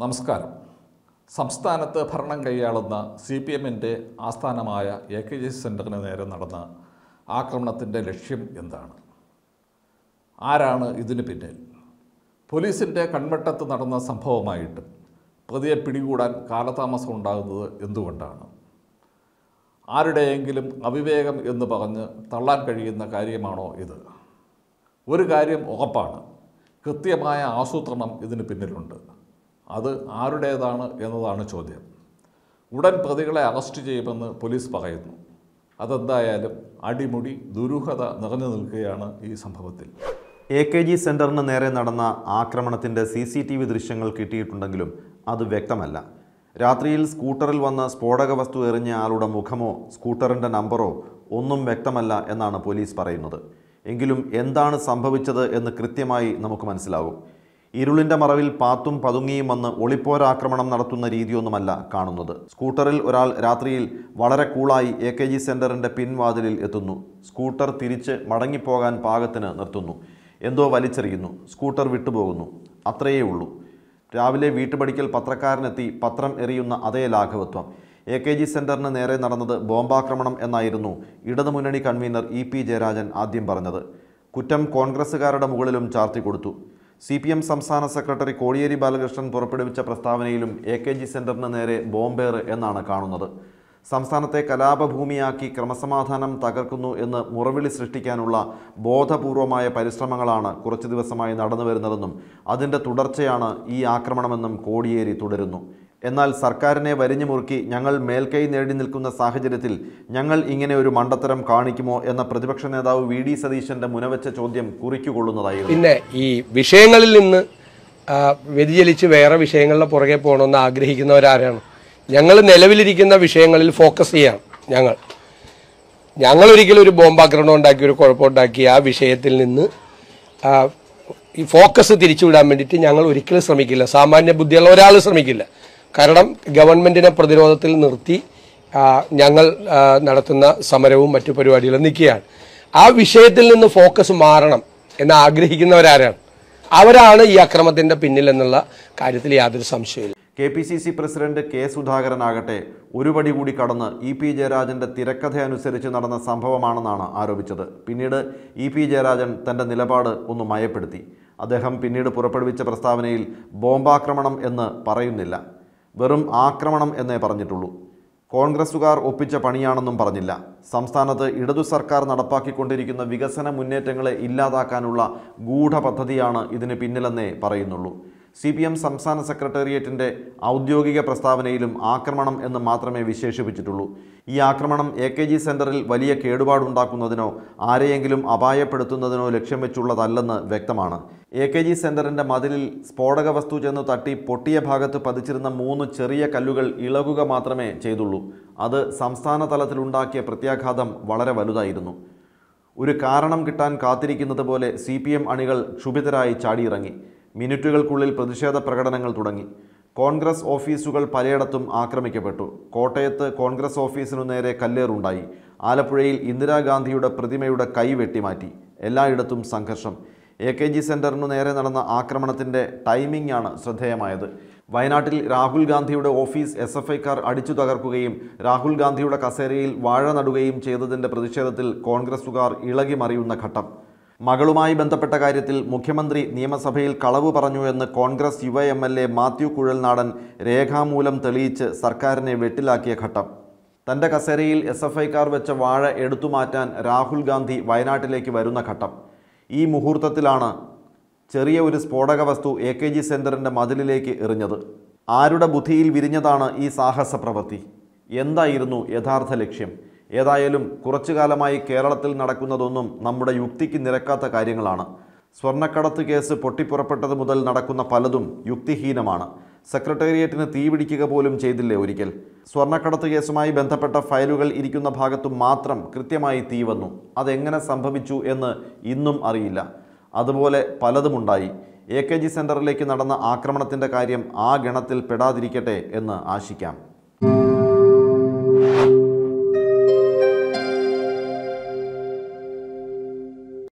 നമസ്കാരം സംസ്ഥാനത്ത് ഭരണം കൈയാളുന്ന സി പി എമ്മിൻ്റെ ആസ്ഥാനമായ എ കെ ജി സെൻറ്ററിന് നേരെ നടന്ന ആക്രമണത്തിൻ്റെ ലക്ഷ്യം എന്താണ് ആരാണ് ഇതിന് പിന്നിൽ പോലീസിൻ്റെ കൺവെട്ടത്ത് നടന്ന സംഭവമായിട്ട് പ്രതിയെ പിടികൂടാൻ കാലതാമസം ഉണ്ടാകുന്നത് എന്തുകൊണ്ടാണ് ആരുടെയെങ്കിലും അവിവേകം എന്ന് പറഞ്ഞ് തള്ളാൻ കഴിയുന്ന കാര്യമാണോ ഇത് ഒരു കാര്യം ഉറപ്പാണ് കൃത്യമായ ആസൂത്രണം ഇതിന് പിന്നിലുണ്ട് അത് ആരുടേതാണ് എന്നതാണ് ചോദ്യം ഉടൻ പ്രതികളെ അറസ്റ്റ് ചെയ്യുമെന്ന് പോലീസ് പറയുന്നു അതെന്തായാലും അടിമുടി ദുരൂഹത നിറഞ്ഞു നിൽക്കുകയാണ് ഈ സംഭവത്തിൽ എ കെ ജി സെൻറ്ററിന് നേരെ നടന്ന ആക്രമണത്തിൻ്റെ സി സി ടി വി ദൃശ്യങ്ങൾ കിട്ടിയിട്ടുണ്ടെങ്കിലും അത് വ്യക്തമല്ല രാത്രിയിൽ സ്കൂട്ടറിൽ വന്ന് സ്ഫോടക വസ്തു എറിഞ്ഞ ആളുടെ മുഖമോ സ്കൂട്ടറിൻ്റെ നമ്പറോ ഒന്നും വ്യക്തമല്ല എന്നാണ് പോലീസ് പറയുന്നത് എങ്കിലും എന്താണ് സംഭവിച്ചത് എന്ന് കൃത്യമായി നമുക്ക് മനസ്സിലാകും ഇരുളിന്റെ മറവിൽ പാത്തും പതുങ്ങിയും വന്ന് ഒളിപ്പോരാക്രമണം നടത്തുന്ന രീതിയൊന്നുമല്ല കാണുന്നത് സ്കൂട്ടറിൽ ഒരാൾ രാത്രിയിൽ വളരെ കൂളായി എ കെ ജി സെന്ററിന്റെ പിൻവാതിലിൽ എത്തുന്നു സ്കൂട്ടർ തിരിച്ച് മടങ്ങിപ്പോകാൻ പാകത്തിന് നിർത്തുന്നു എന്തോ വലിച്ചെറിയുന്നു സ്കൂട്ടർ വിട്ടുപോകുന്നു അത്രയേ ഉള്ളൂ രാവിലെ വീട്ടുപടിക്കൽ പത്രക്കാരനെത്തി പത്രം എറിയുന്ന അതേ ലാഘവത്വം എ കെ ജി സെന്ററിന് നേരെ നടന്നത് ബോംബാക്രമണം എന്നായിരുന്നു ഇടതുമുന്നണി കൺവീനർ ഇ പി ജയരാജൻ ആദ്യം പറഞ്ഞത് കുറ്റം കോൺഗ്രസ്സുകാരുടെ മുകളിലും ചാർത്തി കൊടുത്തു സി പി എം സംസ്ഥാന സെക്രട്ടറി കോടിയേരി ബാലകൃഷ്ണൻ പുറപ്പെടുവിച്ച പ്രസ്താവനയിലും എ കെ ജി സെൻറ്ററിന് നേരെ ബോംബേർ എന്നാണ് കാണുന്നത് സംസ്ഥാനത്തെ കലാപഭൂമിയാക്കി ക്രമസമാധാനം തകർക്കുന്നു എന്ന് മുറവിളി സൃഷ്ടിക്കാനുള്ള ബോധപൂർവമായ പരിശ്രമങ്ങളാണ് കുറച്ചു ദിവസമായി നടന്നു വരുന്നതെന്നും അതിൻ്റെ തുടർച്ചയാണ് ഈ ആക്രമണമെന്നും കോടിയേരി തുടരുന്നു എന്നാൽ സർക്കാരിനെ വരിഞ്ഞു മുറുക്കി ഞങ്ങൾ മേൽക്കൈ നേടി നിൽക്കുന്ന സാഹചര്യത്തിൽ ഞങ്ങൾ ഇങ്ങനെ ഒരു മണ്ടത്തരം കാണിക്കുമോ എന്ന പ്രതിപക്ഷ നേതാവ് വി ഡി സതീശന്റെ മുനവച്ച ചോദ്യം കുറിക്കുകൊള്ളുന്നതായിരുന്നു പിന്നെ ഈ വിഷയങ്ങളിൽ നിന്ന് വ്യതിചലിച്ച് വേറെ വിഷയങ്ങളുടെ പുറകെ പോകണമെന്ന് ആഗ്രഹിക്കുന്നവരാരാണ് ഞങ്ങൾ നിലവിലിരിക്കുന്ന വിഷയങ്ങളിൽ ഫോക്കസ് ചെയ്യാം ഞങ്ങൾ ഞങ്ങൾ ഒരിക്കലും ഒരു ബോംബാക്രമണം ഉണ്ടാക്കി ഒരു കുഴപ്പമുണ്ടാക്കി ആ വിഷയത്തിൽ നിന്ന് ഈ ഫോക്കസ് തിരിച്ചുവിടാൻ വേണ്ടിയിട്ട് ഞങ്ങൾ ഒരിക്കലും ശ്രമിക്കില്ല സാമാന്യ ബുദ്ധിയുള്ള ഒരാൾ ശ്രമിക്കില്ല കാരണം ഗവൺമെന്റിനെ പ്രതിരോധത്തിൽ നിർത്തി ഞങ്ങൾ നടത്തുന്ന സമരവും മറ്റു പരിപാടികളും നിൽക്കുകയാണ് ആ വിഷയത്തിൽ നിന്ന് ഫോക്കസ് മാറണം എന്ന് ആഗ്രഹിക്കുന്നവരാരാണ് അവരാണ് ഈ അക്രമത്തിന്റെ പിന്നിൽ എന്നുള്ള കാര്യത്തിൽ യാതൊരു സംശയമില്ല K P C C president K സുധാകരനാകട്ടെ ഒരു പടി കൂടി കടന്ന് ഇ പി ജയരാജന്റെ തിരക്കഥ അനുസരിച്ച് നടന്ന സംഭവമാണെന്നാണ് ആരോപിച്ചത് പിന്നീട് ഇ പി ജയരാജൻ തന്റെ നിലപാട് ഒന്ന് മയപ്പെടുത്തി അദ്ദേഹം പിന്നീട് പുറപ്പെടുവിച്ച പ്രസ്താവനയിൽ ബോംബാക്രമണം എന്ന് പറയുന്നില്ല വെറും ആക്രമണം എന്നേ പറഞ്ഞിട്ടുള്ളൂ കോൺഗ്രസുകാർ ഒപ്പിച്ച പണിയാണെന്നും പറഞ്ഞില്ല സംസ്ഥാനത്ത് ഇടതു സർക്കാർ നടപ്പാക്കിക്കൊണ്ടിരിക്കുന്ന വികസന മുന്നേറ്റങ്ങളെ ഇല്ലാതാക്കാനുള്ള ഗൂഢപദ്ധതിയാണ് ഇതിന് പിന്നിലെന്നേ പറയുന്നുള്ളൂ സി പി എം സംസ്ഥാന സെക്രട്ടേറിയറ്റിൻ്റെ ഔദ്യോഗിക പ്രസ്താവനയിലും ആക്രമണം എന്ന് മാത്രമേ വിശേഷിപ്പിച്ചിട്ടുള്ളൂ ഈ ആക്രമണം എ കെ ജി സെൻറ്ററിൽ വലിയ കേടുപാടുണ്ടാക്കുന്നതിനോ ആരെയെങ്കിലും അപായപ്പെടുത്തുന്നതിനോ ലക്ഷ്യം വെച്ചുള്ളതല്ലെന്ന് വ്യക്തമാണ് എ കെ ജി സെൻറ്ററിൻ്റെ മതിലിൽ സ്ഫോടക വസ്തു ചെന്ന് തട്ടി പൊട്ടിയ ഭാഗത്ത് പതിച്ചിരുന്ന മൂന്ന് ചെറിയ കല്ലുകൾ ഇളകുക മാത്രമേ ചെയ്തുള്ളൂ അത് സംസ്ഥാന തലത്തിലുണ്ടാക്കിയ പ്രത്യാഘാതം വളരെ വലുതായിരുന്നു ഒരു കാരണം കിട്ടാൻ കാത്തിരിക്കുന്നത് പോലെ സി പി എം അണികൾ ക്ഷുഭിതരായി ചാടിയിറങ്ങി മിനിറ്റുകൾക്കുള്ളിൽ പ്രതിഷേധ പ്രകടനങ്ങൾ തുടങ്ങി കോൺഗ്രസ് ഓഫീസുകൾ പലയിടത്തും ആക്രമിക്കപ്പെട്ടു കോട്ടയത്ത് കോൺഗ്രസ് ഓഫീസിനു നേരെ കല്ലേറുണ്ടായി ആലപ്പുഴയിൽ ഇന്ദിരാഗാന്ധിയുടെ പ്രതിമയുടെ കൈ വെട്ടിമാറ്റി എല്ലായിടത്തും സംഘർഷം എ കെ ജി സെൻറ്ററിനു നേരെ നടന്ന ആക്രമണത്തിൻ്റെ ടൈമിംഗ് ആണ് ശ്രദ്ധേയമായത് വയനാട്ടിൽ രാഹുൽ ഗാന്ധിയുടെ ഓഫീസ് എസ് എഫ് ഐക്കാർ അടിച്ചു തകർക്കുകയും രാഹുൽ ഗാന്ധിയുടെ കസേരയിൽ വാഴ നടുകയും ചെയ്തതിൻ്റെ പ്രതിഷേധത്തിൽ കോൺഗ്രസുകാർ ഇളകി മറിയുന്ന ഘട്ടം മകളുമായി ബന്ധപ്പെട്ട കാര്യത്തിൽ മുഖ്യമന്ത്രി നിയമസഭയിൽ കളവ് പറഞ്ഞു എന്ന് കോൺഗ്രസ് യുവ M L A Mathew Kuzhalnadan രേഖാമൂലം തെളിയിച്ച് സർക്കാരിനെ വെട്ടിലാക്കിയ ഘട്ടം തൻ്റെ കസേരയിൽ എസ് എഫ് ഐക്കാർ വെച്ച വാഴ എടുത്തുമാറ്റാൻ രാഹുൽ ഗാന്ധി വയനാട്ടിലേക്ക് വരുന്ന ഘട്ടം ഈ മുഹൂർത്തത്തിലാണ് ചെറിയ ഒരു സ്ഫോടക വസ്തു എ കെ ജി സെൻറ്ററിൻ്റെ മതിലിലേക്ക് എറിഞ്ഞത് ആരുടെ ബുദ്ധിയിൽ വിരിഞ്ഞതാണ് ഈ സാഹസ പ്രവൃത്തി എന്തായിരുന്നു യഥാർത്ഥ ലക്ഷ്യം ഏതായാലും കുറച്ചു കാലമായി കേരളത്തിൽ നടക്കുന്നതൊന്നും നമ്മുടെ യുക്തിക്ക് നിരക്കാത്ത കാര്യങ്ങളാണ് സ്വർണ്ണക്കടത്ത് കേസ് പൊട്ടിപ്പുറപ്പെട്ടത് മുതൽ നടക്കുന്ന പലതും യുക്തിഹീനമാണ് സെക്രട്ടേറിയറ്റിന് തീപിടിക്കുക പോലും ചെയ്തില്ലേ ഒരിക്കൽ സ്വർണ്ണക്കടത്ത് കേസുമായി ബന്ധപ്പെട്ട ഫയലുകൾ ഇരിക്കുന്ന ഭാഗത്തു മാത്രം കൃത്യമായി തീ വന്നു അതെങ്ങനെ സംഭവിച്ചു എന്ന് ഇന്നും അറിയില്ല അതുപോലെ പലതുമുണ്ടായി എ കെ ജി സെൻറ്ററിലേക്ക് നടന്ന ആക്രമണത്തിൻ്റെ കാര്യം ആ ഗണത്തിൽ പെടാതിരിക്കട്ടെ എന്ന് ആശിക്കാം